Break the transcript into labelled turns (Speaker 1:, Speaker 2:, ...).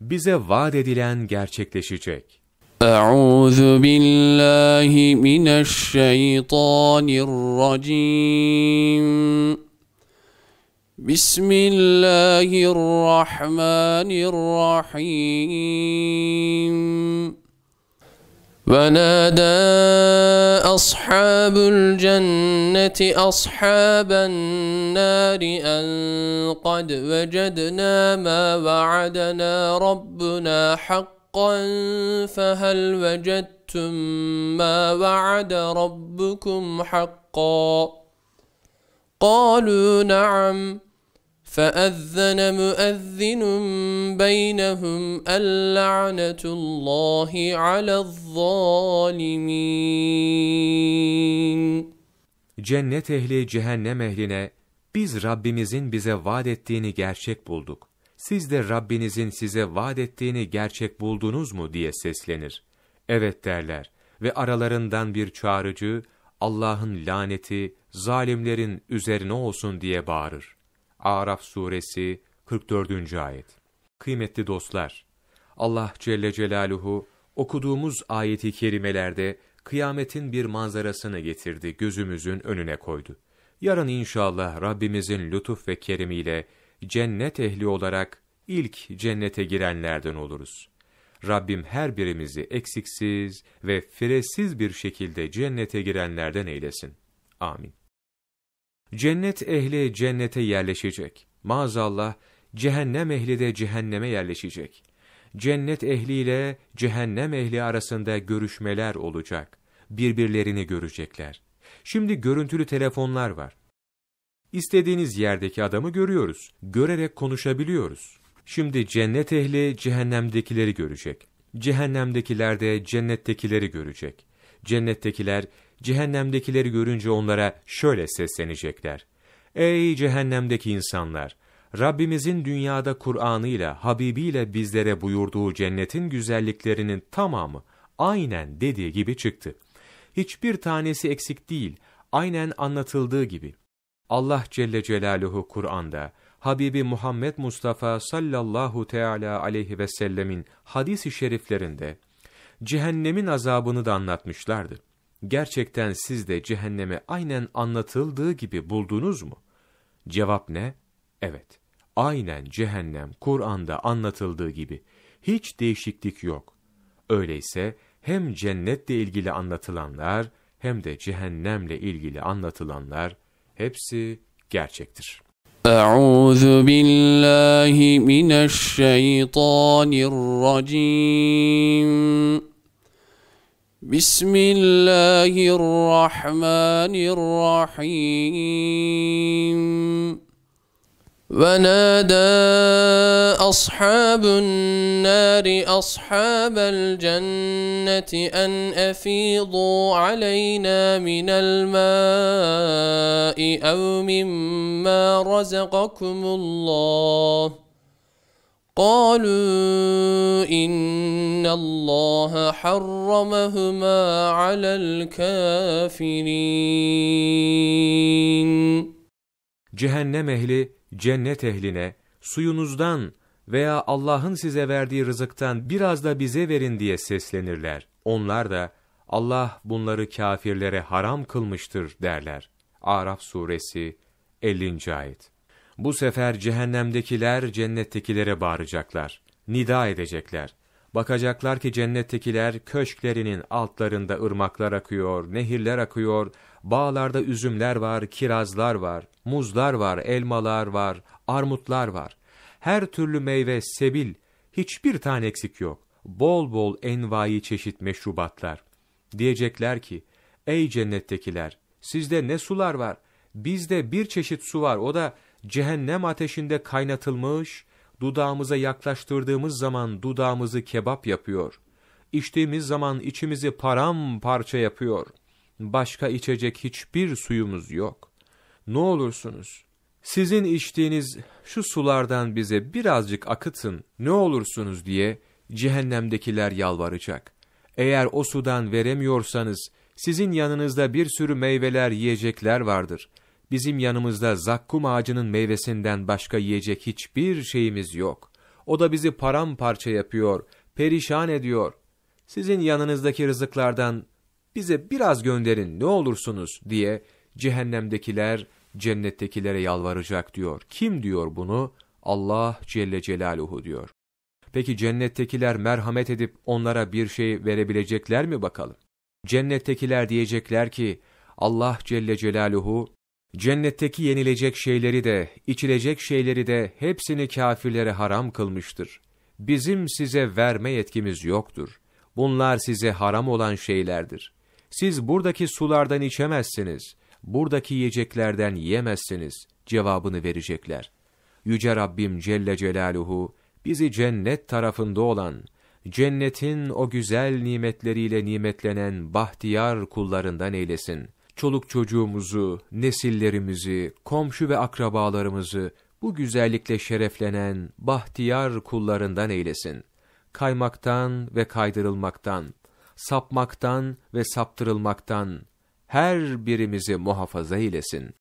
Speaker 1: bize vaat edilen gerçekleşecek. Euzu billahi mineşşeytanirracim. Bismillahirrahmanirrahim. ونادى أصحاب الجنة أصحاب النار أن قد وجدنا ما وعدنا ربنا حقا فهل وجدتم ما وعد ربكم حقا قالوا نعم فأذن مؤذن بينهم اللعنة الله على الظالمين Cennet ehli
Speaker 2: cehennem ehline biz Rabbimizin bize vaat ettiğini gerçek bulduk. Siz de Rabbinizin size vaat ettiğini gerçek buldunuz mu diye seslenir. Evet derler ve aralarından bir çağrıcı Allah'ın laneti zalimlerin üzerine olsun diye bağırır. Araf suresi 44. ayet. Kıymetli dostlar, Allah Celle Celaluhu okuduğumuz ayeti kerimelerde kıyametin bir manzarasını getirdi, gözümüzün önüne koydu. Yarın inşallah Rabbimizin lütuf ve kerimiyle cennet ehli olarak ilk cennete girenlerden oluruz. Rabbim her birimizi eksiksiz ve firesiz bir şekilde cennete girenlerden eylesin. Amin. Cennet ehli cennete yerleşecek. Maazallah cehennem ehli de cehenneme yerleşecek. Cennet ehliyle cehennem ehli arasında görüşmeler olacak. Birbirlerini görecekler. Şimdi görüntülü telefonlar var. İstediğiniz yerdeki adamı görüyoruz. Görerek konuşabiliyoruz. Şimdi cennet ehli cehennemdekileri görecek. Cehennemdekiler de cennettekileri görecek. Cennettekiler cehennemdekileri görünce onlara şöyle seslenecekler. Ey cehennemdeki insanlar! Rabbimizin dünyada Kur'an'ıyla, Habibiyle bizlere buyurduğu cennetin güzelliklerinin tamamı aynen dediği gibi çıktı. Hiçbir tanesi eksik değil, aynen anlatıldığı gibi. Allah Celle Celaluhu Kur'an'da, Habibi Muhammed Mustafa sallallahu teala aleyhi ve sellemin hadisi şeriflerinde cehennemin azabını da anlatmışlardı. Gerçekten siz de cehennemi aynen anlatıldığı gibi buldunuz mu? Cevap ne? Evet. Aynen cehennem Kur'an'da anlatıldığı gibi. Hiç değişiklik yok. Öyleyse hem cennetle ilgili anlatılanlar hem de cehennemle ilgili anlatılanlar
Speaker 1: hepsi gerçektir. Euzu billahi mineşşeytanirracim. بسم الله الرحمن الرحيم ونادى أصحاب النار أصحاب الجنة أن أفيضوا علينا من الماء أو مما رزقكم الله قالوا إن إن الله حرمهما على الكافرين
Speaker 2: Cehennem ehli cennet ehline suyunuzdan veya Allah'ın size verdiği rızıktan biraz da bize verin diye seslenirler. Onlar da Allah bunları kafirlere haram kılmıştır derler. Araf suresi 50. ayet. Bu sefer cehennemdekiler cennettekilere bağıracaklar, nida edecekler. Bakacaklar ki cennettekiler köşklerinin altlarında ırmaklar akıyor, nehirler akıyor, bağlarda üzümler var, kirazlar var, muzlar var, elmalar var, armutlar var. Her türlü meyve sebil, hiçbir tane eksik yok. Bol bol envai çeşit meşrubatlar. Diyecekler ki, ey cennettekiler, sizde ne sular var? Bizde bir çeşit su var, o da cehennem ateşinde kaynatılmış, Dudağımıza yaklaştırdığımız zaman dudağımızı kebap yapıyor. İçtiğimiz zaman içimizi paramparça yapıyor. Başka içecek hiçbir suyumuz yok. Ne olursunuz, sizin içtiğiniz şu sulardan bize birazcık akıtın, ne olursunuz diye cehennemdekiler yalvaracak. Eğer o sudan veremiyorsanız, sizin yanınızda bir sürü meyveler, yiyecekler vardır.'' bizim yanımızda zakkum ağacının meyvesinden başka yiyecek hiçbir şeyimiz yok. O da bizi paramparça yapıyor, perişan ediyor. Sizin yanınızdaki rızıklardan bize biraz gönderin ne olursunuz diye cehennemdekiler cennettekilere yalvaracak diyor. Kim diyor bunu? Allah Celle Celaluhu diyor. Peki cennettekiler merhamet edip onlara bir şey verebilecekler mi bakalım? Cennettekiler diyecekler ki Allah Celle Celaluhu Cennetteki yenilecek şeyleri de, içilecek şeyleri de hepsini kafirlere haram kılmıştır. Bizim size verme yetkimiz yoktur. Bunlar size haram olan şeylerdir. Siz buradaki sulardan içemezsiniz, buradaki yiyeceklerden yiyemezsiniz cevabını verecekler. Yüce Rabbim Celle Celaluhu bizi cennet tarafında olan, cennetin o güzel nimetleriyle nimetlenen bahtiyar kullarından eylesin.'' çoluk çocuğumuzu, nesillerimizi, komşu ve akrabalarımızı bu güzellikle şereflenen bahtiyar kullarından eylesin. Kaymaktan ve kaydırılmaktan, sapmaktan ve saptırılmaktan her birimizi muhafaza eylesin.